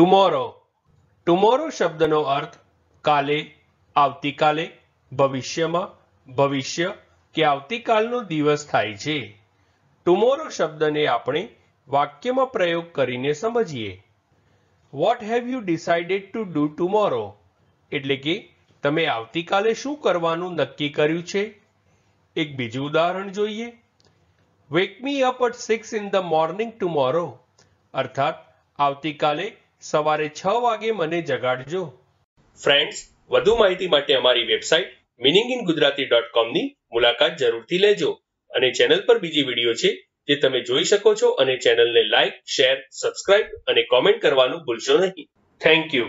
tomorrow tomorrow શબ્દનો અર્થ કાલે આવતીકાલે ભવિષ્યમાં ભવિષ્ય કે આવતીકાલનો દિવસ થાય છે ટુમોરો શબ્દને આપણે વાક્યમાં પ્રયોગ કરીને સમજીએ what have you decided to do tomorrow એટલે કે તમે આવતીકાલે શું કરવાનું નક્કી કર્યું છે એક બીજું ઉદાહરણ જોઈએ wake me up at six in the morning tomorrow અર્થાત આવતીકાલે સવારે છ વાગે મને જગાડજો ફ્રેન્ડ્સ વધુ માહિતી માટે અમારી website meaning in Gujarati dot કોમની મુલાકાત જરૂરથી લેજો અને ચેનલ પર બીજી વિડીયો છે જે તમે જોઈ શકો છો અને ચેનલને લાઇક શેર સબસ્ક્રાઇબ અને કોમેન્ટ કરવાનું ભૂલશો નહીં થેન્ક યુ